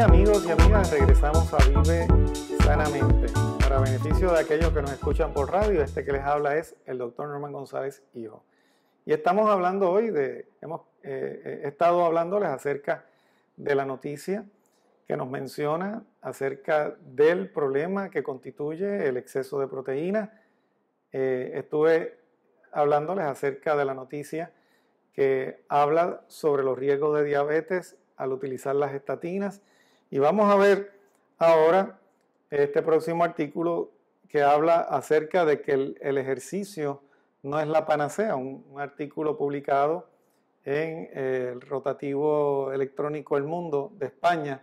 amigos y amigas, regresamos a Vive Sanamente. Para beneficio de aquellos que nos escuchan por radio, este que les habla es el doctor Norman González Hijo. Y estamos hablando hoy de, hemos eh, eh, estado hablándoles acerca de la noticia que nos menciona acerca del problema que constituye el exceso de proteína. Eh, estuve hablándoles acerca de la noticia que habla sobre los riesgos de diabetes al utilizar las estatinas y vamos a ver ahora este próximo artículo que habla acerca de que el, ejercicio no es la panacea, un, artículo publicado en el rotativo electrónico El Mundo de España.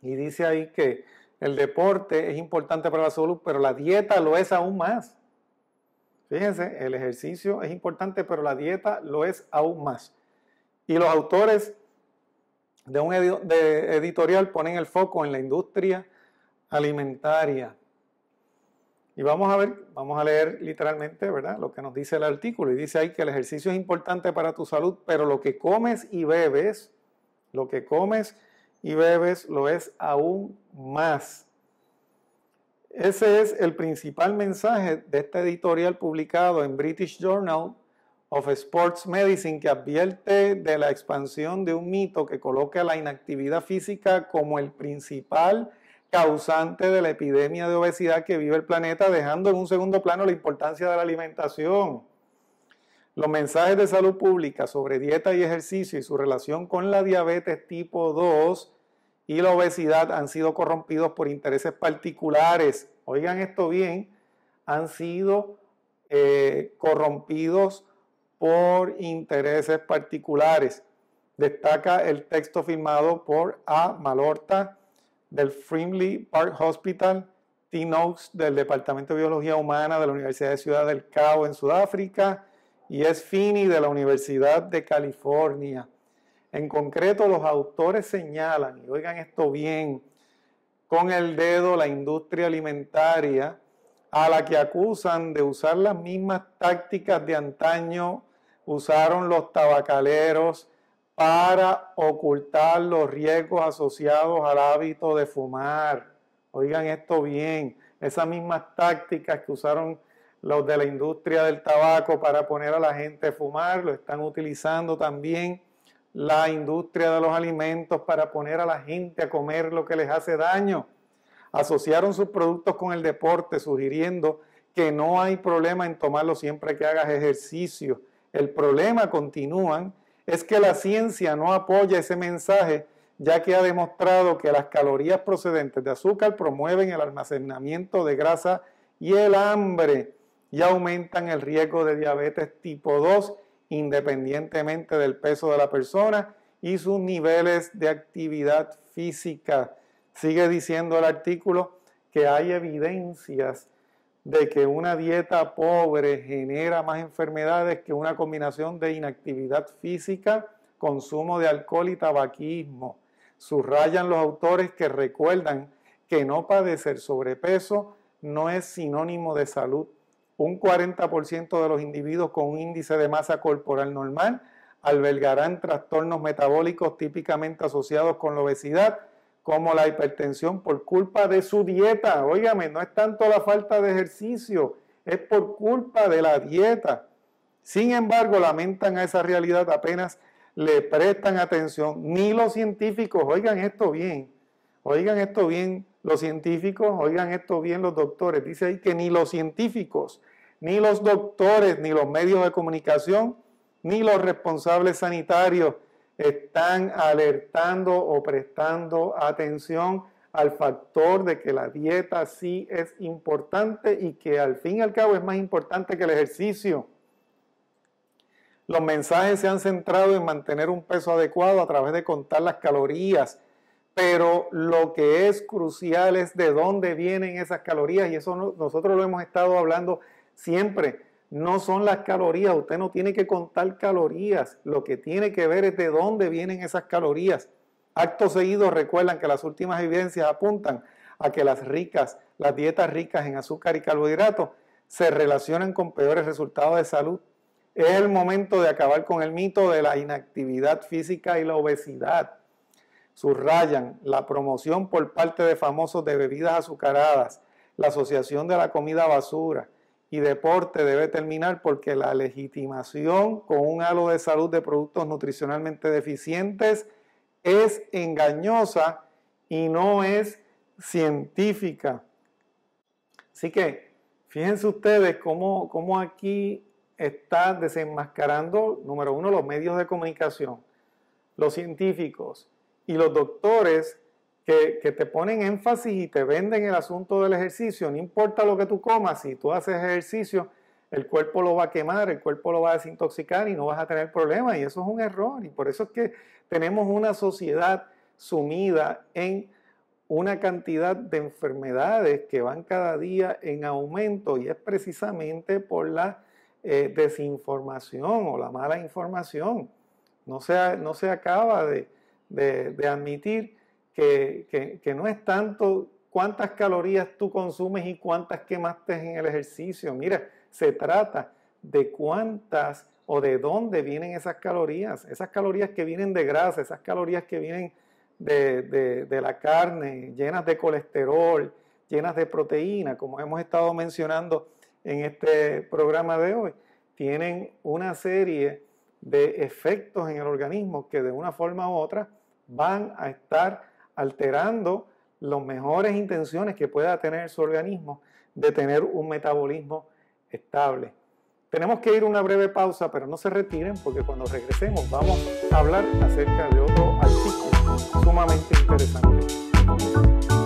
Y dice ahí que el deporte es importante para la salud, pero la dieta lo es aún más. Fíjense, el ejercicio es importante, pero la dieta lo es aún más. Y los autores de un editorial ponen el foco en la industria alimentaria. Y vamos a ver, vamos a leer literalmente, ¿verdad? Lo que nos dice el artículo. Y dice ahí que el ejercicio es importante para tu salud, pero lo que comes y bebes, lo que comes y bebes lo es aún más. Ese es el principal mensaje de este editorial publicado en British Journal of Sports Medicine que advierte de la expansión de un mito que coloca la inactividad física como el principal causante de la epidemia de obesidad que vive el planeta, dejando en un segundo plano la importancia de la alimentación. Los mensajes de salud pública sobre dieta y ejercicio y su relación con la diabetes tipo 2 y la obesidad han sido corrompidos por intereses particulares. Oigan esto bien, han sido eh, corrompidos por intereses particulares. Destaca el texto firmado por A. Malorta del Frimley Park Hospital, T. del Departamento de Biología Humana de la Universidad de Ciudad del Cabo en Sudáfrica y S. Fini de la Universidad de California. En concreto, los autores señalan, y oigan esto bien, con el dedo la industria alimentaria a la que acusan de usar las mismas tácticas de antaño usaron los tabacaleros para ocultar los riesgos asociados al hábito de fumar. Oigan esto bien, esas mismas tácticas que usaron los de la industria del tabaco para poner a la gente a fumar, lo están utilizando también la industria de los alimentos para poner a la gente a comer lo que les hace daño. Asociaron sus productos con el deporte, sugiriendo que no hay problema en tomarlo siempre que hagas ejercicio. El problema, continúan, es que la ciencia no apoya ese mensaje, ya que ha demostrado que las calorías procedentes de azúcar promueven el almacenamiento de grasa y el hambre y aumentan el riesgo de diabetes tipo 2 independientemente del peso de la persona y sus niveles de actividad física. Sigue diciendo el artículo que hay evidencias de que una dieta pobre genera más enfermedades que una combinación de inactividad física, consumo de alcohol y tabaquismo. Subrayan los autores que recuerdan que no padecer sobrepeso no es sinónimo de salud. Un 40% de los individuos con un índice de masa corporal normal albergarán trastornos metabólicos típicamente asociados con la obesidad como la hipertensión por culpa de su dieta. Óigame, no es tanto la falta de ejercicio, es por culpa de la dieta. Sin embargo, lamentan a esa realidad apenas le prestan atención, ni los científicos, oigan esto bien, oigan esto bien los científicos, oigan esto bien los doctores, dice ahí que ni los científicos, ni los doctores, ni los medios de comunicación, ni los responsables sanitarios están alertando o prestando atención al factor de que la dieta sí es importante y que al fin y al cabo es más importante que el ejercicio. Los mensajes se han centrado en mantener un peso adecuado a través de contar las calorías, pero lo que es crucial es de dónde vienen esas calorías y eso nosotros lo hemos estado hablando siempre no son las calorías, usted no tiene que contar calorías, lo que tiene que ver es de dónde vienen esas calorías. Acto seguido recuerdan que las últimas evidencias apuntan a que las ricas, las dietas ricas en azúcar y carbohidratos se relacionan con peores resultados de salud. Es el momento de acabar con el mito de la inactividad física y la obesidad. Subrayan la promoción por parte de famosos de bebidas azucaradas, la asociación de la comida basura, y deporte debe terminar porque la legitimación con un halo de salud de productos nutricionalmente deficientes es engañosa y no es científica. Así que fíjense ustedes cómo, cómo aquí está desenmascarando, número uno, los medios de comunicación, los científicos y los doctores que, te ponen énfasis y te venden el asunto del ejercicio. No importa lo que tú comas, si tú haces ejercicio, el cuerpo lo va a quemar, el cuerpo lo va a desintoxicar y no vas a tener problemas. Y eso es un error. Y por eso es que tenemos una sociedad sumida en una cantidad de enfermedades que van cada día en aumento y es precisamente por la eh, desinformación o la mala información. No se, no se acaba de, de admitir que, no es tanto cuántas calorías tú consumes y cuántas quemaste en el ejercicio. Mira, se trata de cuántas o de dónde vienen esas calorías, esas calorías que vienen de grasa, esas calorías que vienen de, de, la carne, llenas de colesterol, llenas de proteína, como hemos estado mencionando en este programa de hoy, tienen una serie de efectos en el organismo que de una forma u otra van a estar alterando las mejores intenciones que pueda tener su organismo de tener un metabolismo estable. Tenemos que ir una breve pausa, pero no se retiren porque cuando regresemos vamos a hablar acerca de otro artículo sumamente interesante.